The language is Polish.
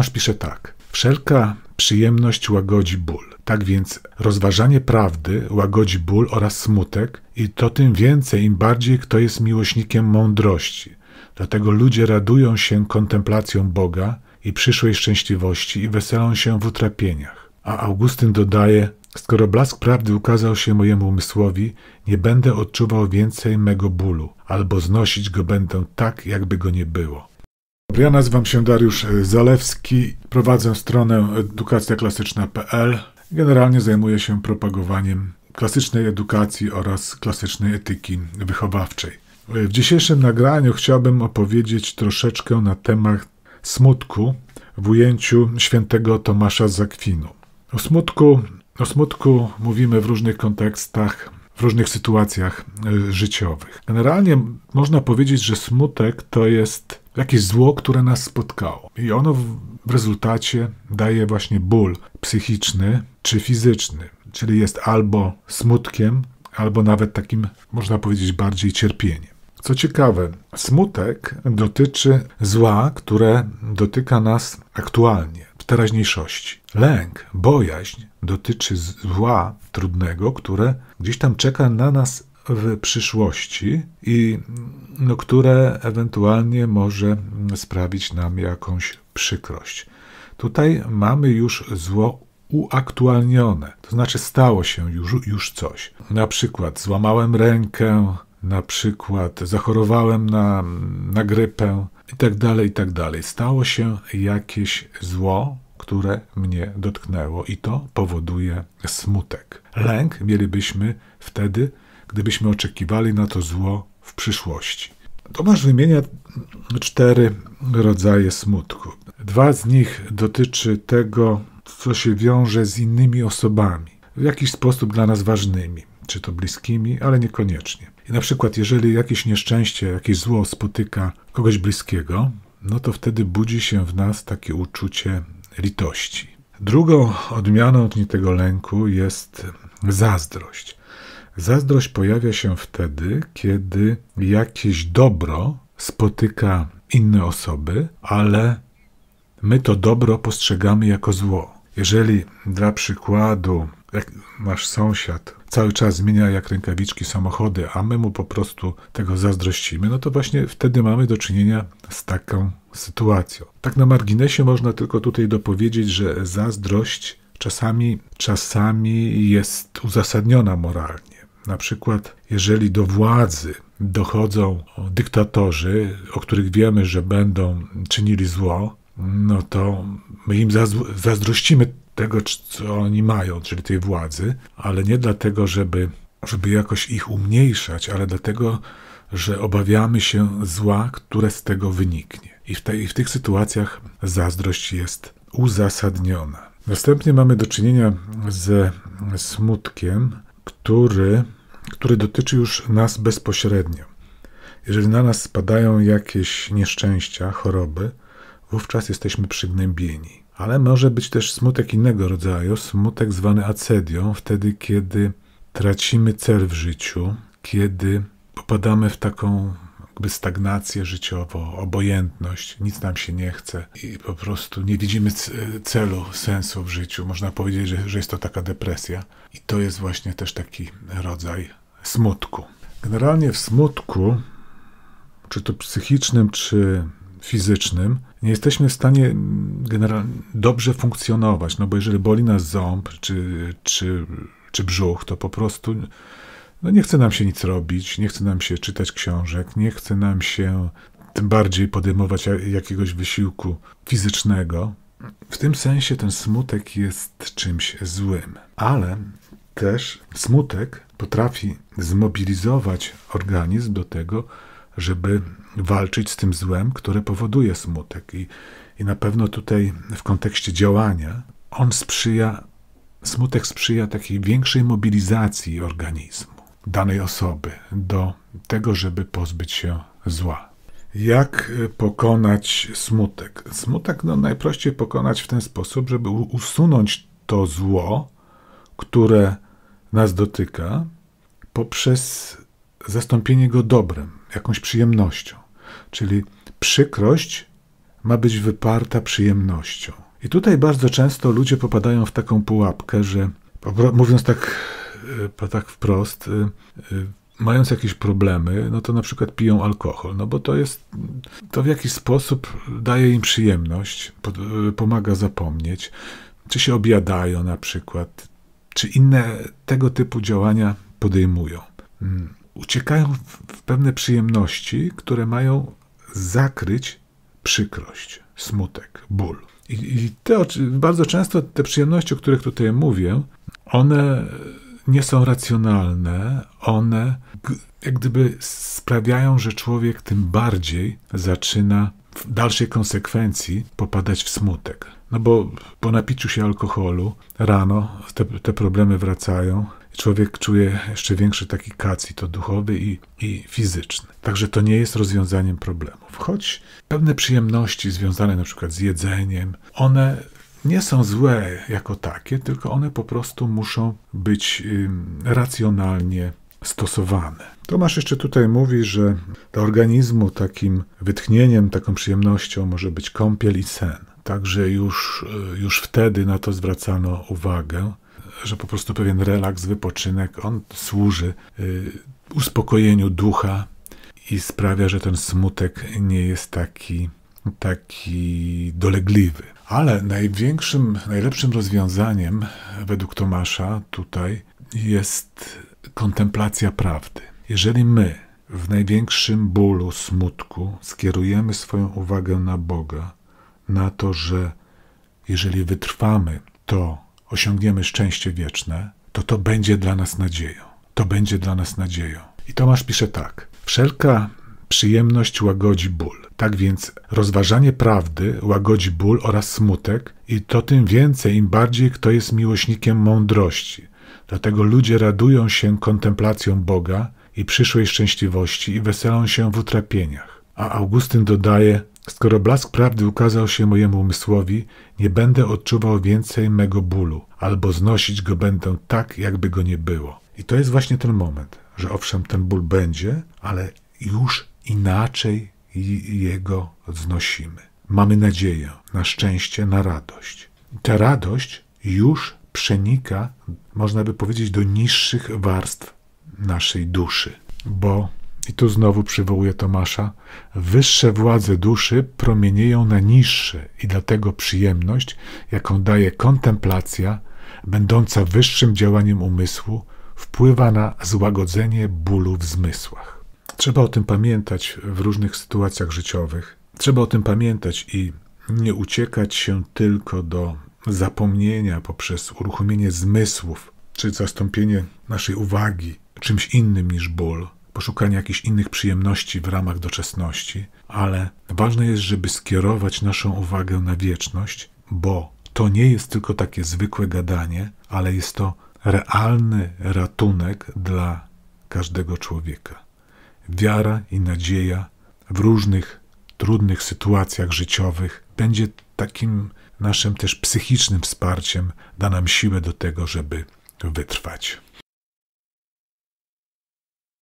Tomasz pisze tak. Wszelka przyjemność łagodzi ból. Tak więc rozważanie prawdy łagodzi ból oraz smutek i to tym więcej, im bardziej kto jest miłośnikiem mądrości. Dlatego ludzie radują się kontemplacją Boga i przyszłej szczęśliwości i weselą się w utrapieniach. A Augustyn dodaje, skoro blask prawdy ukazał się mojemu umysłowi, nie będę odczuwał więcej mego bólu, albo znosić go będę tak, jakby go nie było. Ja nazywam się Dariusz e, Zalewski, prowadzę stronę edukacjaklasyczna.pl. Generalnie zajmuję się propagowaniem klasycznej edukacji oraz klasycznej etyki wychowawczej. E, w dzisiejszym nagraniu chciałbym opowiedzieć troszeczkę na temat smutku w ujęciu świętego Tomasza Zakwinu. O smutku, o smutku mówimy w różnych kontekstach, w różnych sytuacjach e, życiowych. Generalnie można powiedzieć, że smutek to jest jakieś zło, które nas spotkało. I ono w rezultacie daje właśnie ból psychiczny czy fizyczny, czyli jest albo smutkiem, albo nawet takim, można powiedzieć, bardziej cierpieniem. Co ciekawe, smutek dotyczy zła, które dotyka nas aktualnie, w teraźniejszości. Lęk, bojaźń dotyczy zła trudnego, które gdzieś tam czeka na nas w przyszłości i no, które ewentualnie może mm, sprawić nam jakąś przykrość. Tutaj mamy już zło uaktualnione, to znaczy stało się już, już coś. Na przykład złamałem rękę, na przykład zachorowałem na, na grypę itd., tak itd. Tak stało się jakieś zło, które mnie dotknęło i to powoduje smutek. Lęk mielibyśmy wtedy gdybyśmy oczekiwali na to zło w przyszłości. Tomasz wymienia cztery rodzaje smutku. Dwa z nich dotyczy tego, co się wiąże z innymi osobami, w jakiś sposób dla nas ważnymi, czy to bliskimi, ale niekoniecznie. I na przykład, jeżeli jakieś nieszczęście, jakieś zło spotyka kogoś bliskiego, no to wtedy budzi się w nas takie uczucie litości. Drugą odmianą tego lęku jest zazdrość. Zazdrość pojawia się wtedy, kiedy jakieś dobro spotyka inne osoby, ale my to dobro postrzegamy jako zło. Jeżeli dla przykładu jak nasz sąsiad cały czas zmienia jak rękawiczki samochody, a my mu po prostu tego zazdrościmy, no to właśnie wtedy mamy do czynienia z taką sytuacją. Tak na marginesie można tylko tutaj dopowiedzieć, że zazdrość czasami, czasami jest uzasadniona moralnie. Na przykład, jeżeli do władzy dochodzą dyktatorzy, o których wiemy, że będą czynili zło, no to my im zazdrościmy tego, co oni mają, czyli tej władzy, ale nie dlatego, żeby, żeby jakoś ich umniejszać, ale dlatego, że obawiamy się zła, które z tego wyniknie. I w, i w tych sytuacjach zazdrość jest uzasadniona. Następnie mamy do czynienia ze smutkiem, który, który dotyczy już nas bezpośrednio. Jeżeli na nas spadają jakieś nieszczęścia, choroby, wówczas jesteśmy przygnębieni. Ale może być też smutek innego rodzaju, smutek zwany acedią, wtedy kiedy tracimy cel w życiu, kiedy popadamy w taką jakby stagnację życiową, obojętność, nic nam się nie chce i po prostu nie widzimy celu, sensu w życiu. Można powiedzieć, że, że jest to taka depresja i to jest właśnie też taki rodzaj smutku. Generalnie w smutku, czy to psychicznym, czy fizycznym, nie jesteśmy w stanie generalnie dobrze funkcjonować, no bo jeżeli boli nas ząb, czy, czy, czy brzuch, to po prostu no nie chce nam się nic robić, nie chce nam się czytać książek, nie chce nam się tym bardziej podejmować jakiegoś wysiłku fizycznego. W tym sensie ten smutek jest czymś złym, ale też smutek potrafi zmobilizować organizm do tego, żeby walczyć z tym złem, które powoduje smutek. I, i na pewno tutaj w kontekście działania on sprzyja, smutek sprzyja takiej większej mobilizacji organizmu danej osoby do tego, żeby pozbyć się zła. Jak e, pokonać smutek? Smutek no, najprościej pokonać w ten sposób, żeby usunąć to zło, które nas dotyka, poprzez zastąpienie go dobrem, jakąś przyjemnością. Czyli przykrość ma być wyparta przyjemnością. I tutaj bardzo często ludzie popadają w taką pułapkę, że mówiąc tak Y, tak wprost, y, y, mając jakieś problemy, no to na przykład piją alkohol, no bo to jest, to w jakiś sposób daje im przyjemność, pomaga zapomnieć, czy się obiadają na przykład, czy inne tego typu działania podejmują. Mm, uciekają w pewne przyjemności, które mają zakryć przykrość, smutek, ból. I, i te, bardzo często te przyjemności, o których tutaj mówię, one nie są racjonalne, one jak gdyby sprawiają, że człowiek tym bardziej zaczyna w dalszej konsekwencji popadać w smutek. No bo po napiciu się alkoholu rano te, te problemy wracają. Człowiek czuje jeszcze większy taki kacji, to duchowy i, i fizyczny. Także to nie jest rozwiązaniem problemów. Choć pewne przyjemności związane na przykład z jedzeniem, one nie są złe jako takie, tylko one po prostu muszą być racjonalnie stosowane. Tomasz jeszcze tutaj mówi, że dla organizmu takim wytchnieniem, taką przyjemnością może być kąpiel i sen. Także już, y, już wtedy na to zwracano uwagę, że po prostu pewien relaks, wypoczynek, on służy y, uspokojeniu ducha i sprawia, że ten smutek nie jest taki taki dolegliwy. Ale największym, najlepszym rozwiązaniem według Tomasza tutaj jest kontemplacja prawdy. Jeżeli my w największym bólu, smutku skierujemy swoją uwagę na Boga, na to, że jeżeli wytrwamy, to osiągniemy szczęście wieczne, to to będzie dla nas nadzieją. To będzie dla nas nadzieją. I Tomasz pisze tak: Wszelka Przyjemność łagodzi ból. Tak więc rozważanie prawdy łagodzi ból oraz smutek i to tym więcej, im bardziej kto jest miłośnikiem mądrości. Dlatego ludzie radują się kontemplacją Boga i przyszłej szczęśliwości i weselą się w utrapieniach. A Augustyn dodaje, Skoro blask prawdy ukazał się mojemu umysłowi, nie będę odczuwał więcej mego bólu, albo znosić go będę tak, jakby go nie było. I to jest właśnie ten moment, że owszem, ten ból będzie, ale już inaczej Jego znosimy. Mamy nadzieję, na szczęście, na radość. Ta radość już przenika, można by powiedzieć, do niższych warstw naszej duszy, bo i tu znowu przywołuję Tomasza, wyższe władze duszy promienieją na niższe i dlatego przyjemność, jaką daje kontemplacja, będąca wyższym działaniem umysłu, wpływa na złagodzenie bólu w zmysłach. Trzeba o tym pamiętać w różnych sytuacjach życiowych. Trzeba o tym pamiętać i nie uciekać się tylko do zapomnienia poprzez uruchomienie zmysłów czy zastąpienie naszej uwagi czymś innym niż ból, poszukanie jakichś innych przyjemności w ramach doczesności, ale ważne jest, żeby skierować naszą uwagę na wieczność, bo to nie jest tylko takie zwykłe gadanie, ale jest to realny ratunek dla każdego człowieka wiara i nadzieja w różnych trudnych sytuacjach życiowych będzie takim naszym też psychicznym wsparciem, da nam siłę do tego, żeby wytrwać.